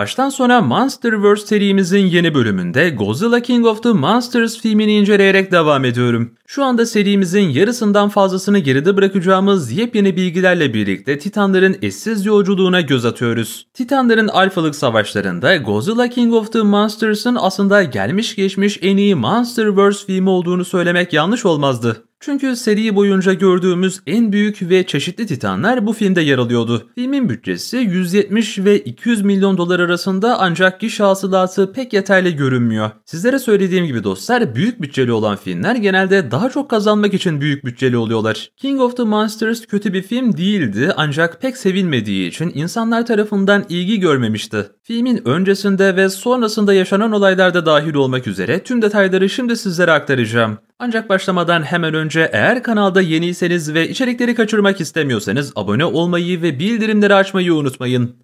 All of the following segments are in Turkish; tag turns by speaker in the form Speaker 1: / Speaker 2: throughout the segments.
Speaker 1: Baştan sona Monsterverse serimizin yeni bölümünde Godzilla King of the Monsters filmini inceleyerek devam ediyorum. Şu anda serimizin yarısından fazlasını geride bırakacağımız yepyeni bilgilerle birlikte Titanların eşsiz yolculuğuna göz atıyoruz. Titanların alfalık savaşlarında Godzilla King of the Monsters'ın aslında gelmiş geçmiş en iyi Monsterverse filmi olduğunu söylemek yanlış olmazdı. Çünkü seri boyunca gördüğümüz en büyük ve çeşitli Titanlar bu filmde yer alıyordu. Filmin bütçesi 170 ve 200 milyon dolar arasında ancak gişe hasılatı pek yeterli görünmüyor. Sizlere söylediğim gibi dostlar büyük bütçeli olan filmler genelde daha çok kazanmak için büyük bütçeli oluyorlar. King of the Monsters kötü bir film değildi ancak pek sevilmediği için insanlar tarafından ilgi görmemişti. Filmin öncesinde ve sonrasında yaşanan olaylarda dahil olmak üzere tüm detayları şimdi sizlere aktaracağım. Ancak başlamadan hemen önce eğer kanalda yeniyseniz ve içerikleri kaçırmak istemiyorsanız abone olmayı ve bildirimleri açmayı unutmayın.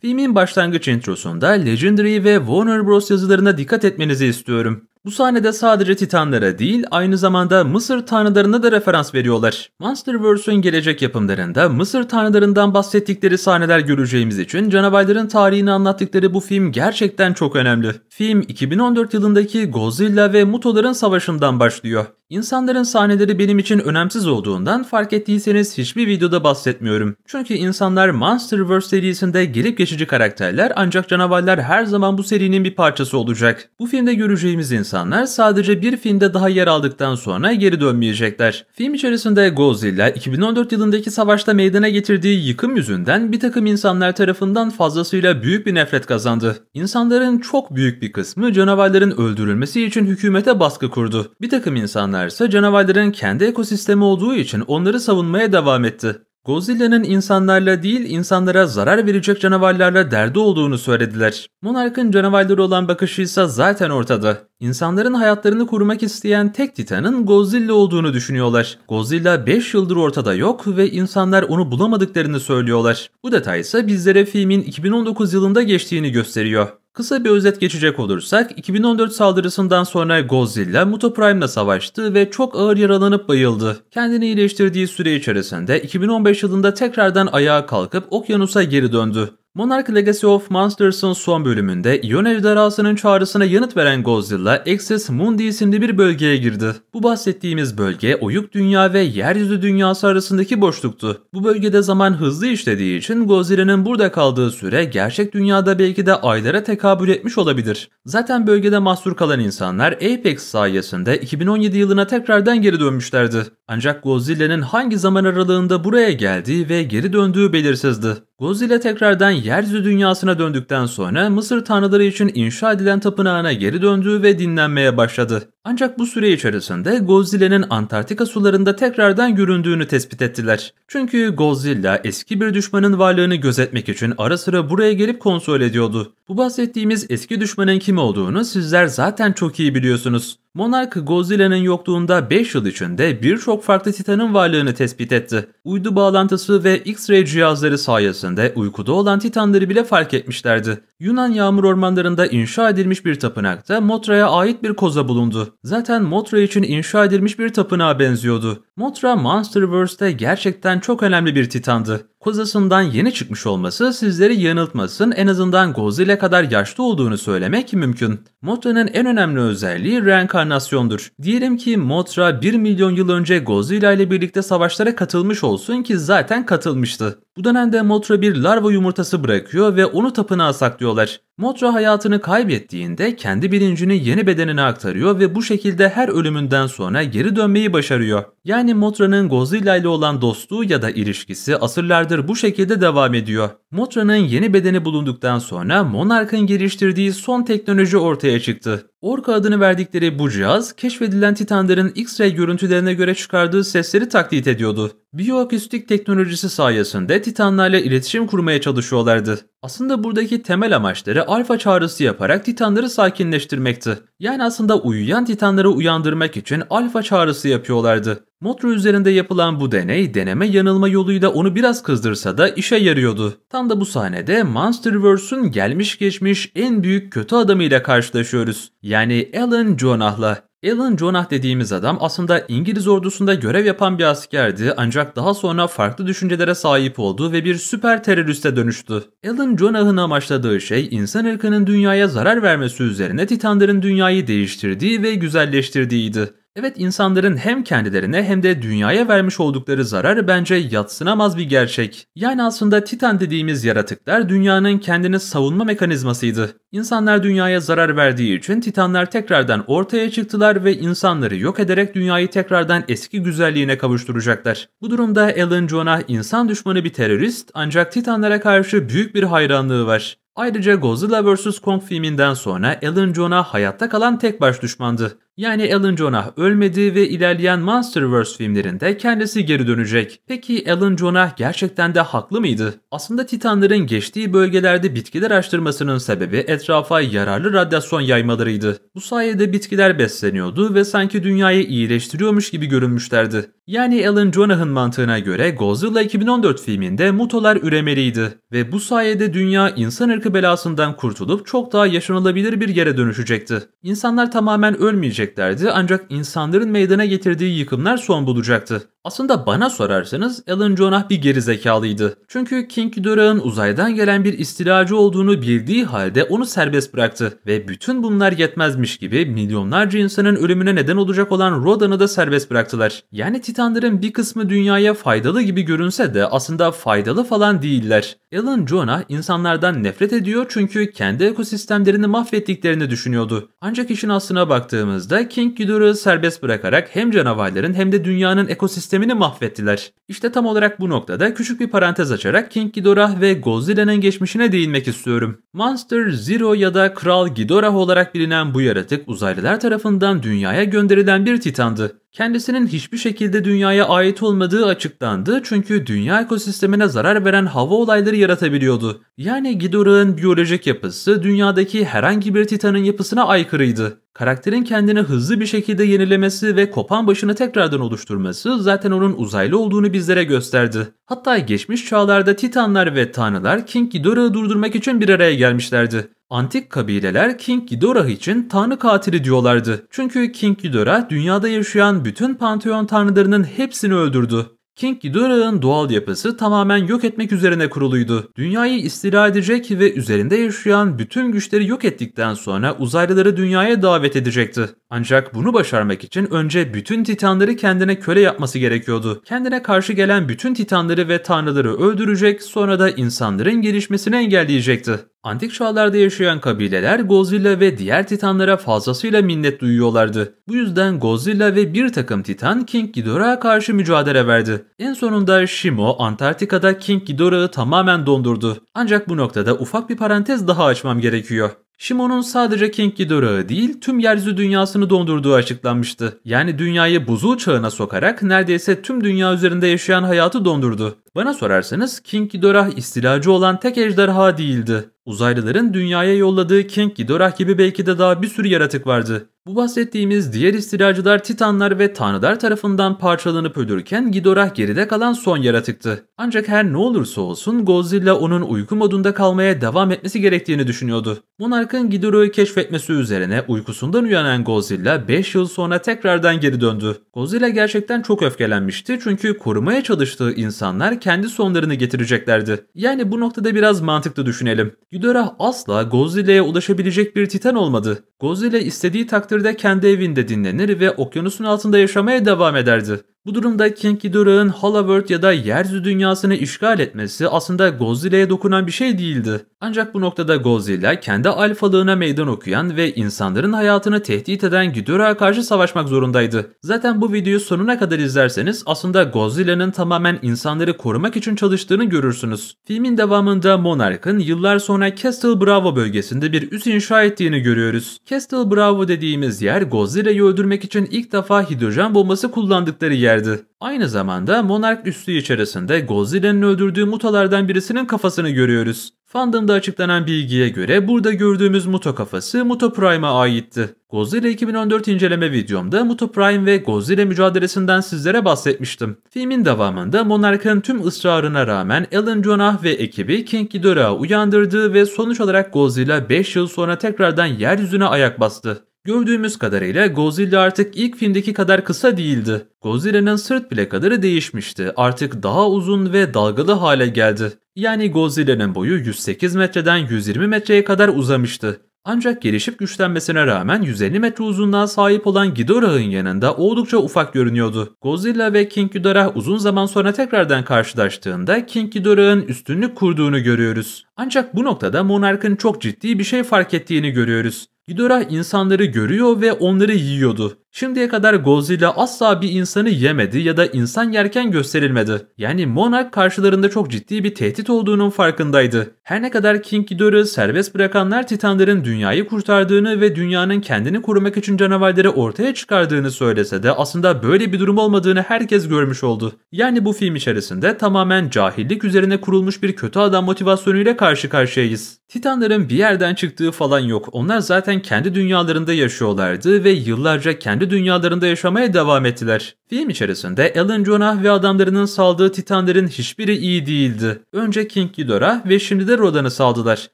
Speaker 1: Filmin başlangıç introsunda Legendary ve Warner Bros. yazılarına dikkat etmenizi istiyorum. Bu sahnede sadece Titanlara değil aynı zamanda Mısır tanrılarına da referans veriyorlar. Monsterverse'ün gelecek yapımlarında Mısır tanrılarından bahsettikleri sahneler göreceğimiz için canavarların tarihini anlattıkları bu film gerçekten çok önemli. Film 2014 yılındaki Godzilla ve Mutoların savaşından başlıyor. İnsanların sahneleri benim için önemsiz olduğundan fark ettiyseniz hiçbir videoda bahsetmiyorum. Çünkü insanlar Monsterverse serisinde gelip geçici karakterler ancak canavarlar her zaman bu serinin bir parçası olacak. Bu filmde göreceğimiz insan insanlar sadece bir filmde daha yer aldıktan sonra geri dönmeyecekler. Film içerisinde Godzilla 2014 yılındaki savaşta meydana getirdiği yıkım yüzünden bir takım insanlar tarafından fazlasıyla büyük bir nefret kazandı. İnsanların çok büyük bir kısmı canavarların öldürülmesi için hükümete baskı kurdu. Bir takım insanlar ise canavarların kendi ekosistemi olduğu için onları savunmaya devam etti. Godzilla'nın insanlarla değil insanlara zarar verecek canavarlarla derdi olduğunu söylediler. Monark'ın canavarları olan bakışı ise zaten ortada. İnsanların hayatlarını korumak isteyen tek Titan'ın Godzilla olduğunu düşünüyorlar. Godzilla 5 yıldır ortada yok ve insanlar onu bulamadıklarını söylüyorlar. Bu detay ise bizlere filmin 2019 yılında geçtiğini gösteriyor. Kısa bir özet geçecek olursak 2014 saldırısından sonra Godzilla Mutoprime'la savaştı ve çok ağır yaralanıp bayıldı. Kendini iyileştirdiği süre içerisinde 2015 yılında tekrardan ayağa kalkıp okyanusa geri döndü. Monarch Legacy of Monsters'ın son bölümünde Yon Ejderhası'nın çağrısına yanıt veren Godzilla, Excess Mundi isimli bir bölgeye girdi. Bu bahsettiğimiz bölge oyuk dünya ve yeryüzü dünyası arasındaki boşluktu. Bu bölgede zaman hızlı işlediği için Godzilla'nın burada kaldığı süre gerçek dünyada belki de aylara tekabül etmiş olabilir. Zaten bölgede mahsur kalan insanlar Apex sayesinde 2017 yılına tekrardan geri dönmüşlerdi. Ancak Godzilla'nın hangi zaman aralığında buraya geldiği ve geri döndüğü belirsizdi. Godzilla tekrardan yeryüzü dünyasına döndükten sonra Mısır tanrıları için inşa edilen tapınağına geri döndü ve dinlenmeye başladı. Ancak bu süre içerisinde Godzilla'nın Antarktika sularında tekrardan göründüğünü tespit ettiler. Çünkü Godzilla eski bir düşmanın varlığını gözetmek için ara sıra buraya gelip kontrol ediyordu. Bu bahsettiğimiz eski düşmanın kim olduğunu sizler zaten çok iyi biliyorsunuz. Monark Godzilla'nın yokluğunda 5 yıl içinde birçok farklı Titan'ın varlığını tespit etti. Uydu bağlantısı ve X-ray cihazları sayesinde uykuda olan Titanları bile fark etmişlerdi. Yunan yağmur ormanlarında inşa edilmiş bir tapınakta Motra'ya ait bir koza bulundu. Zaten Motra için inşa edilmiş bir tapınağa benziyordu. Motra Monsterverse'de gerçekten çok önemli bir Titan'dı kozasından yeni çıkmış olması sizleri yanıltmasın en azından Godzilla kadar yaşlı olduğunu söylemek mümkün. Mothra'nın en önemli özelliği reenkarnasyondur. Diyelim ki Mothra 1 milyon yıl önce Godzilla ile birlikte savaşlara katılmış olsun ki zaten katılmıştı. Bu dönemde Motra bir larva yumurtası bırakıyor ve onu tapınağa saklıyorlar. Motra hayatını kaybettiğinde kendi bilincini yeni bedenine aktarıyor ve bu şekilde her ölümünden sonra geri dönmeyi başarıyor. Yani Motra'nın Godzilla ile olan dostluğu ya da ilişkisi asırlardır bu şekilde devam ediyor. Motra'nın yeni bedeni bulunduktan sonra Monarch'ın geliştirdiği son teknoloji ortaya çıktı. Orca adını verdikleri bu cihaz, keşfedilen Titanların X-ray görüntülerine göre çıkardığı sesleri taklit ediyordu. Bioakustik teknolojisi sayesinde Titanlarla iletişim kurmaya çalışıyorlardı. Aslında buradaki temel amaçları alfa çağrısı yaparak Titanları sakinleştirmekti. Yani aslında uyuyan Titanları uyandırmak için alfa çağrısı yapıyorlardı. Motra üzerinde yapılan bu deney deneme yanılma yoluyla onu biraz kızdırsa da işe yarıyordu. Tam da bu sahnede Monsterverse'ün gelmiş geçmiş en büyük kötü adamıyla karşılaşıyoruz. Yani Alan Jonah'la. Alan Jonah dediğimiz adam aslında İngiliz ordusunda görev yapan bir askerdi ancak daha sonra farklı düşüncelere sahip oldu ve bir süper teröriste dönüştü. Alan Jonah'ın amaçladığı şey insan ırkının dünyaya zarar vermesi üzerine Titanların dünyayı değiştirdiği ve güzelleştirdiğiydi. Evet insanların hem kendilerine hem de dünyaya vermiş oldukları zarar bence yatsınamaz bir gerçek. Yani aslında Titan dediğimiz yaratıklar dünyanın kendini savunma mekanizmasıydı. İnsanlar dünyaya zarar verdiği için Titanlar tekrardan ortaya çıktılar ve insanları yok ederek dünyayı tekrardan eski güzelliğine kavuşturacaklar. Bu durumda Alan Jonah insan düşmanı bir terörist ancak Titanlara karşı büyük bir hayranlığı var. Ayrıca Godzilla vs. Kong filminden sonra Alan Jonah hayatta kalan tek baş düşmandı. Yani Alan Jonah ölmedi ve ilerleyen Monsterverse filmlerinde kendisi geri dönecek. Peki Alan Jonah gerçekten de haklı mıydı? Aslında Titanların geçtiği bölgelerde bitkiler açtırmasının sebebi etrafa yararlı radyasyon yaymalarıydı. Bu sayede bitkiler besleniyordu ve sanki dünyayı iyileştiriyormuş gibi görünmüşlerdi. Yani Alan Jonahan mantığına göre Godzilla 2014 filminde mutolar üremeliydi ve bu sayede dünya insan ırkı belasından kurtulup çok daha yaşanılabilir bir yere dönüşecekti. İnsanlar tamamen ölmeyeceklerdi ancak insanların meydana getirdiği yıkımlar son bulacaktı. Aslında bana sorarsanız Alan Jonah bir gerizekalıydı. Çünkü King Ghidorah'ın uzaydan gelen bir istilacı olduğunu bildiği halde onu serbest bıraktı. Ve bütün bunlar yetmezmiş gibi milyonlarca insanın ölümüne neden olacak olan Rodan'ı da serbest bıraktılar. Yani Titanların bir kısmı dünyaya faydalı gibi görünse de aslında faydalı falan değiller. Alan Jonah insanlardan nefret ediyor çünkü kendi ekosistemlerini mahvettiklerini düşünüyordu. Ancak işin aslına baktığımızda King Ghidorah'ı serbest bırakarak hem canavarların hem de dünyanın ekosistemlerini sistemini mahvettiler. İşte tam olarak bu noktada küçük bir parantez açarak King Ghidorah ve Godzilla'nın geçmişine değinmek istiyorum. Monster Zero ya da Kral Ghidorah olarak bilinen bu yaratık uzaylılar tarafından dünyaya gönderilen bir titandı. Kendisinin hiçbir şekilde dünyaya ait olmadığı açıklandı çünkü dünya ekosistemine zarar veren hava olayları yaratabiliyordu. Yani Ghidorah'ın biyolojik yapısı dünyadaki herhangi bir Titan'ın yapısına aykırıydı. Karakterin kendini hızlı bir şekilde yenilemesi ve kopan başını tekrardan oluşturması zaten onun uzaylı olduğunu bizlere gösterdi. Hatta geçmiş çağlarda Titanlar ve Tanrılar King Ghidorah'ı durdurmak için bir araya gelmişlerdi. Antik kabileler King Ghidorah için tanrı katili diyorlardı. Çünkü King Ghidorah dünyada yaşayan bütün panteon tanrılarının hepsini öldürdü. King Ghidorah'ın doğal yapısı tamamen yok etmek üzerine kuruluydu. Dünyayı istila edecek ve üzerinde yaşayan bütün güçleri yok ettikten sonra uzaylıları dünyaya davet edecekti. Ancak bunu başarmak için önce bütün titanları kendine köle yapması gerekiyordu. Kendine karşı gelen bütün titanları ve tanrıları öldürecek sonra da insanların gelişmesini engelleyecekti. Antik çağlarda yaşayan kabileler Godzilla ve diğer titanlara fazlasıyla minnet duyuyorlardı. Bu yüzden Godzilla ve bir takım titan King Ghidorah'a karşı mücadele verdi. En sonunda Shimo Antarktika'da King Ghidorah'ı tamamen dondurdu. Ancak bu noktada ufak bir parantez daha açmam gerekiyor. Şimon'un sadece King Ghidorah'ı değil tüm yeryüzü dünyasını dondurduğu açıklanmıştı. Yani dünyayı buzul çağına sokarak neredeyse tüm dünya üzerinde yaşayan hayatı dondurdu. Bana sorarsanız King Ghidorah istilacı olan tek ejderha değildi. Uzaylıların dünyaya yolladığı King Ghidorah gibi belki de daha bir sürü yaratık vardı. Bu bahsettiğimiz diğer istilacılar Titanlar ve Tanrılar tarafından parçalanıp ölürken Gidorah geride kalan son yaratıktı. Ancak her ne olursa olsun Godzilla onun uyku modunda kalmaya devam etmesi gerektiğini düşünüyordu. Monark'ın Gidorah'ı keşfetmesi üzerine uykusundan uyanan Godzilla 5 yıl sonra tekrardan geri döndü. Godzilla gerçekten çok öfkelenmişti çünkü korumaya çalıştığı insanlar kendi sonlarını getireceklerdi. Yani bu noktada biraz mantıklı düşünelim. Gidorah asla Godzilla'ya ulaşabilecek bir Titan olmadı. Godzilla istediği takdirde kendi evinde dinlenir ve okyanusun altında yaşamaya devam ederdi. Bu durumda King Ghidorah'ın Hollowworld ya da yeryüzü dünyasını işgal etmesi aslında Godzilla'ya dokunan bir şey değildi. Ancak bu noktada Godzilla kendi alfalığına meydan okuyan ve insanların hayatını tehdit eden Ghidorah'a karşı savaşmak zorundaydı. Zaten bu videoyu sonuna kadar izlerseniz aslında Godzilla'nın tamamen insanları korumak için çalıştığını görürsünüz. Filmin devamında Monarch'ın yıllar sonra Castle Bravo bölgesinde bir üs inşa ettiğini görüyoruz. Castle Bravo dediğimiz yer Godzilla'yı öldürmek için ilk defa hidrojen bombası kullandıkları yer gösterdi. Aynı zamanda Monark üstü içerisinde Godzilla'nın öldürdüğü mutalardan birisinin kafasını görüyoruz. Fandom'da açıklanan bilgiye göre burada gördüğümüz Muto kafası Muto Prime'a aitti. Godzilla 2014 inceleme videomda Muto Prime ve Godzilla mücadelesinden sizlere bahsetmiştim. Filmin devamında Monarch'ın tüm ısrarına rağmen Alan Jonah ve ekibi King Ghidorah'ı uyandırdı ve sonuç olarak Godzilla 5 yıl sonra tekrardan yeryüzüne ayak bastı. Gördüğümüz kadarıyla Godzilla artık ilk filmdeki kadar kısa değildi. Godzilla'nın sırt plakaları değişmişti. Artık daha uzun ve dalgalı hale geldi. Yani Godzilla'nın boyu 108 metreden 120 metreye kadar uzamıştı. Ancak gelişip güçlenmesine rağmen 150 metre uzunluğa sahip olan Ghidorah'ın yanında oldukça ufak görünüyordu. Godzilla ve King Ghidorah uzun zaman sonra tekrardan karşılaştığında King Ghidorah'ın üstünlük kurduğunu görüyoruz. Ancak bu noktada Monarch'ın çok ciddi bir şey fark ettiğini görüyoruz. Ghidorah insanları görüyor ve onları yiyordu. Şimdiye kadar Godzilla asla bir insanı yemedi ya da insan yerken gösterilmedi. Yani Monarch karşılarında çok ciddi bir tehdit olduğunun farkındaydı. Her ne kadar King Ghidorah'ı serbest bırakanlar Titanların dünyayı kurtardığını ve dünyanın kendini korumak için canavarları ortaya çıkardığını söylese de aslında böyle bir durum olmadığını herkes görmüş oldu. Yani bu film içerisinde tamamen cahillik üzerine kurulmuş bir kötü adam motivasyonuyla karşı karşıyayız. Titanların bir yerden çıktığı falan yok. Onlar zaten kendi dünyalarında yaşıyorlardı ve yıllarca kendi kendi dünyalarında yaşamaya devam ettiler. Film içerisinde Alan Jonah ve adamlarının saldığı Titanların hiçbiri iyi değildi. Önce King Ghidorah ve şimdi de Rodan'ı saldılar.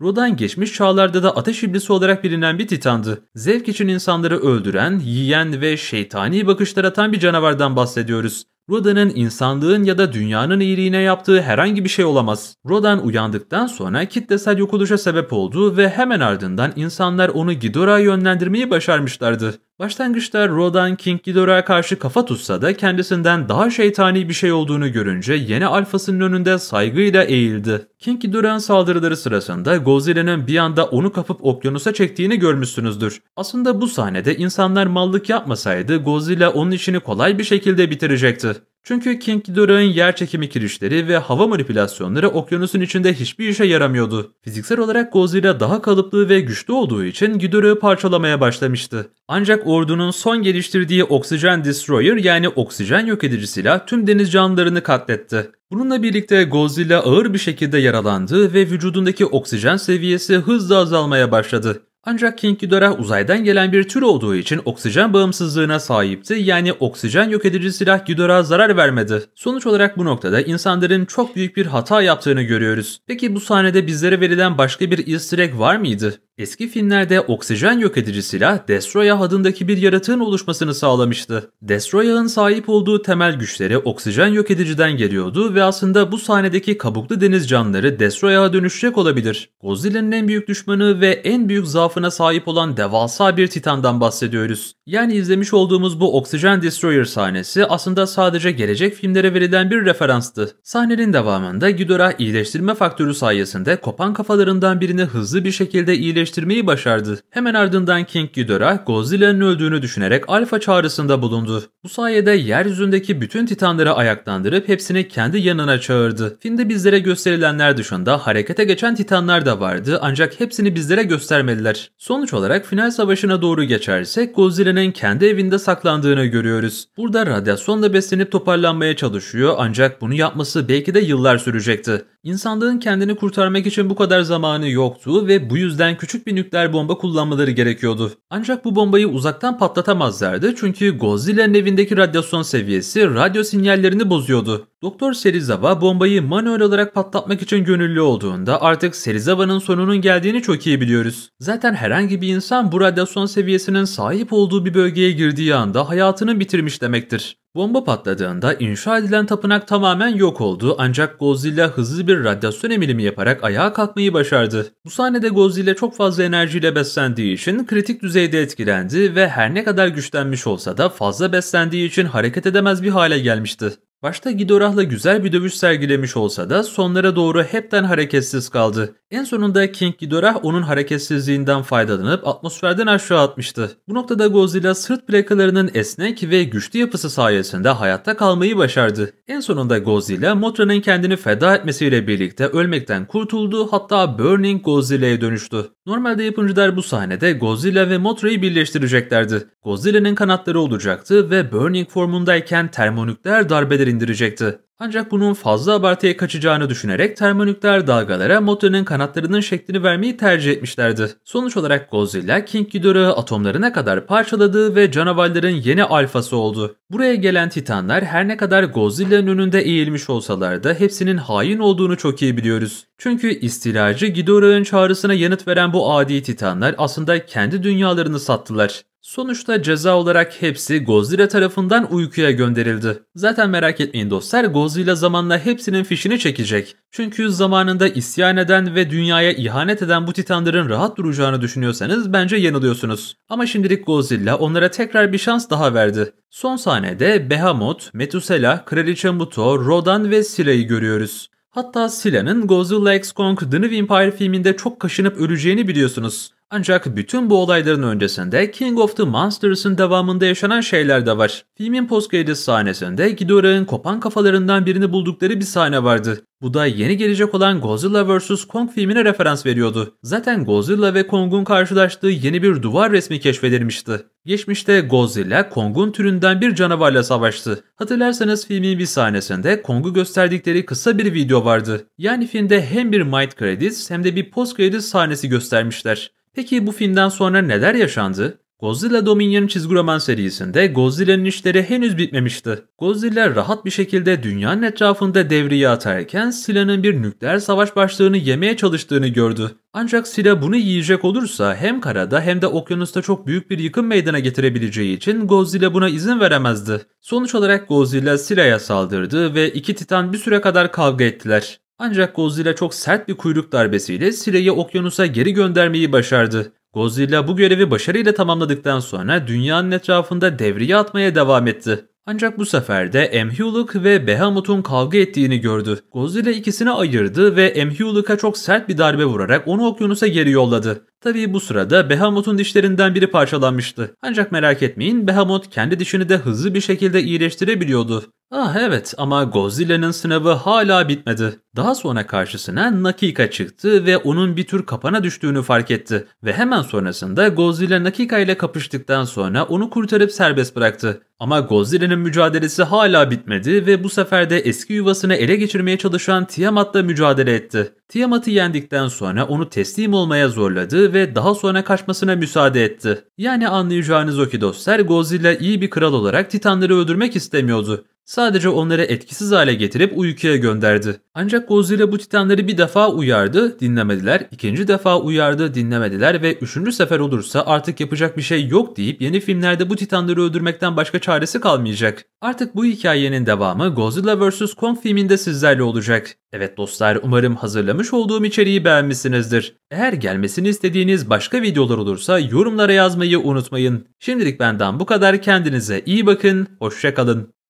Speaker 1: Rodan geçmiş çağlarda da ateş iblisi olarak bilinen bir titandı. Zevk için insanları öldüren, yiyen ve şeytani bakışlar atan bir canavardan bahsediyoruz. Rodan'ın insanlığın ya da dünyanın iyiliğine yaptığı herhangi bir şey olamaz. Rodan uyandıktan sonra kitlesel yok oluşa sebep oldu ve hemen ardından insanlar onu Ghidorah'a yönlendirmeyi başarmışlardı. Başlangıçta Rodan King Ghidorah'a karşı kafa tutsa da kendisinden daha şeytani bir şey olduğunu görünce yeni alfasının önünde saygıyla eğildi. King Ghidorah'ın saldırıları sırasında Godzilla'nın bir anda onu kapıp okyanusa çektiğini görmüşsünüzdür. Aslında bu sahnede insanlar mallık yapmasaydı Godzilla onun işini kolay bir şekilde bitirecekti. Çünkü King Ghidorah'ın yer çekimi kirişleri ve hava manipülasyonları okyanusun içinde hiçbir işe yaramıyordu. Fiziksel olarak Godzilla daha kalıplı ve güçlü olduğu için Ghidorah'ı parçalamaya başlamıştı. Ancak ordunun son geliştirdiği Oksijen Destroyer yani oksijen yok edici silah tüm deniz canlılarını katletti. Bununla birlikte Godzilla ağır bir şekilde yaralandı ve vücudundaki oksijen seviyesi hızla azalmaya başladı. Ancak King Ghidorah uzaydan gelen bir tür olduğu için oksijen bağımsızlığına sahipti yani oksijen yok edici silah Ghidorah'a zarar vermedi. Sonuç olarak bu noktada insanların çok büyük bir hata yaptığını görüyoruz. Peki bu sahnede bizlere verilen başka bir easter egg var mıydı? Eski filmlerde oksijen yok edici silah Destroya adındaki bir yaratığın oluşmasını sağlamıştı. Destroya'nın sahip olduğu temel güçleri oksijen yok ediciden geliyordu ve aslında bu sahnedeki kabuklu deniz canlıları Destroya'ya dönüşecek olabilir. Godzilla'nın en büyük düşmanı ve en büyük zaafına sahip olan devasa bir titandan bahsediyoruz. Yani izlemiş olduğumuz bu oksijen Destroyer sahnesi aslında sadece gelecek filmlere verilen bir referanstı. Sahnenin devamında Ghidorah iyileştirme faktörü sayesinde kopan kafalarından birini hızlı bir şekilde iyileştirdi gerçekleştirmeyi başardı. Hemen ardından King Ghidorah Godzilla'nın öldüğünü düşünerek alfa çağrısında bulundu. Bu sayede yeryüzündeki bütün titanları ayaklandırıp hepsini kendi yanına çağırdı. Filmde bizlere gösterilenler dışında harekete geçen titanlar da vardı ancak hepsini bizlere göstermediler. Sonuç olarak final savaşına doğru geçersek Godzilla'nın kendi evinde saklandığını görüyoruz. Burada radyasyonla beslenip toparlanmaya çalışıyor ancak bunu yapması belki de yıllar sürecekti. İnsanlığın kendini kurtarmak için bu kadar zamanı yoktu ve bu yüzden küçük bir nükleer bomba kullanmaları gerekiyordu. Ancak bu bombayı uzaktan patlatamazlardı çünkü Godzilla'nın evindeki radyasyon seviyesi radyo sinyallerini bozuyordu. Doktor Serizawa bombayı manuel olarak patlatmak için gönüllü olduğunda artık Serizawa'nın sonunun geldiğini çok iyi biliyoruz. Zaten herhangi bir insan bu radyasyon seviyesinin sahip olduğu bir bölgeye girdiği anda hayatını bitirmiş demektir. Bomba patladığında inşa edilen tapınak tamamen yok oldu ancak Godzilla hızlı bir radyasyon emilimi yaparak ayağa kalkmayı başardı. Bu sahnede Godzilla çok fazla enerjiyle beslendiği için kritik düzeyde etkilendi ve her ne kadar güçlenmiş olsa da fazla beslendiği için hareket edemez bir hale gelmişti. Başta Gidorah'la güzel bir dövüş sergilemiş olsa da sonlara doğru hepten hareketsiz kaldı. En sonunda King Gidorah onun hareketsizliğinden faydalanıp atmosferden aşağı atmıştı. Bu noktada Godzilla sırt plakalarının esnek ve güçlü yapısı sayesinde hayatta kalmayı başardı. En sonunda Godzilla Motra'nın kendini feda etmesiyle birlikte ölmekten kurtuldu hatta Burning Godzilla'ya dönüştü. Normalde yapımcılar bu sahnede Godzilla ve Motra'yı birleştireceklerdi. Godzilla'nın kanatları olacaktı ve Burning formundayken termonükleer darbelerin indirecekti. Ancak bunun fazla abartıya kaçacağını düşünerek termonükleer dalgalara Motha'nın kanatlarının şeklini vermeyi tercih etmişlerdi. Sonuç olarak Godzilla King Ghidorah'ı atomlarına kadar parçaladı ve canavarların yeni alfası oldu. Buraya gelen Titanlar her ne kadar Godzilla'nın önünde eğilmiş olsalar da hepsinin hain olduğunu çok iyi biliyoruz. Çünkü istilacı Ghidorah'ın çağrısına yanıt veren bu adi Titanlar aslında kendi dünyalarını sattılar. Sonuçta ceza olarak hepsi Godzilla tarafından uykuya gönderildi. Zaten merak etmeyin dostlar Godzilla zamanla hepsinin fişini çekecek. Çünkü zamanında isyan eden ve dünyaya ihanet eden bu titanların rahat duracağını düşünüyorsanız bence yanılıyorsunuz. Ama şimdilik Godzilla onlara tekrar bir şans daha verdi. Son sahnede Behemoth, Metusela, Kraliçe Muto, Rodan ve Sila'yı görüyoruz. Hatta Sila'nın Godzilla X Kong The New Empire filminde çok kaşınıp öleceğini biliyorsunuz. Ancak bütün bu olayların öncesinde King of the Monsters'ın devamında yaşanan şeyler de var. Filmin post-credits sahnesinde Ghidorah'ın kopan kafalarından birini buldukları bir sahne vardı. Bu da yeni gelecek olan Godzilla vs. Kong filmine referans veriyordu. Zaten Godzilla ve Kong'un karşılaştığı yeni bir duvar resmi keşfedilmişti. Geçmişte Godzilla, Kong'un türünden bir canavarla savaştı. Hatırlarsanız filmin bir sahnesinde Kong'u gösterdikleri kısa bir video vardı. Yani filmde hem bir Might Credits hem de bir Post Credits sahnesi göstermişler. Peki bu filmden sonra neler yaşandı? Godzilla Dominion çizgi roman serisinde Godzilla'nın işleri henüz bitmemişti. Godzilla rahat bir şekilde dünyanın etrafında devriye atarken Sila'nın bir nükleer savaş başlığını yemeye çalıştığını gördü. Ancak Sila bunu yiyecek olursa hem karada hem de okyanusta çok büyük bir yıkım meydana getirebileceği için Godzilla buna izin veremezdi. Sonuç olarak Godzilla Sila'ya saldırdı ve iki titan bir süre kadar kavga ettiler. Ancak Godzilla çok sert bir kuyruk darbesiyle Sire'yi okyanusa geri göndermeyi başardı. Godzilla bu görevi başarıyla tamamladıktan sonra dünyanın etrafında devriye atmaya devam etti. Ancak bu sefer de Mhuluk ve Behemoth'un kavga ettiğini gördü. Godzilla ikisini ayırdı ve Mhuluk'a çok sert bir darbe vurarak onu okyanusa geri yolladı. Tabii bu sırada Behemoth'un dişlerinden biri parçalanmıştı. Ancak merak etmeyin Behemoth kendi dişini de hızlı bir şekilde iyileştirebiliyordu. Ah evet ama Godzilla'nın sınavı hala bitmedi. Daha sonra karşısına Nakika çıktı ve onun bir tür kapana düştüğünü fark etti. Ve hemen sonrasında Godzilla Nakika ile kapıştıktan sonra onu kurtarıp serbest bıraktı. Ama Godzilla'nın mücadelesi hala bitmedi ve bu sefer de eski yuvasını ele geçirmeye çalışan Tiamat'la mücadele etti. Tiamat'ı yendikten sonra onu teslim olmaya zorladı ve daha sonra kaçmasına müsaade etti. Yani anlayacağınız o ki dostlar Godzilla iyi bir kral olarak Titanları öldürmek istemiyordu. Sadece onları etkisiz hale getirip uykuya gönderdi. Ancak Godzilla bu titanları bir defa uyardı, dinlemediler, İkinci defa uyardı, dinlemediler ve üçüncü sefer olursa artık yapacak bir şey yok deyip yeni filmlerde bu titanları öldürmekten başka çaresi kalmayacak. Artık bu hikayenin devamı Godzilla vs. Kong filminde sizlerle olacak. Evet dostlar umarım hazırlamış olduğum içeriği beğenmişsinizdir. Eğer gelmesini istediğiniz başka videolar olursa yorumlara yazmayı unutmayın. Şimdilik benden bu kadar kendinize iyi bakın, hoşçakalın.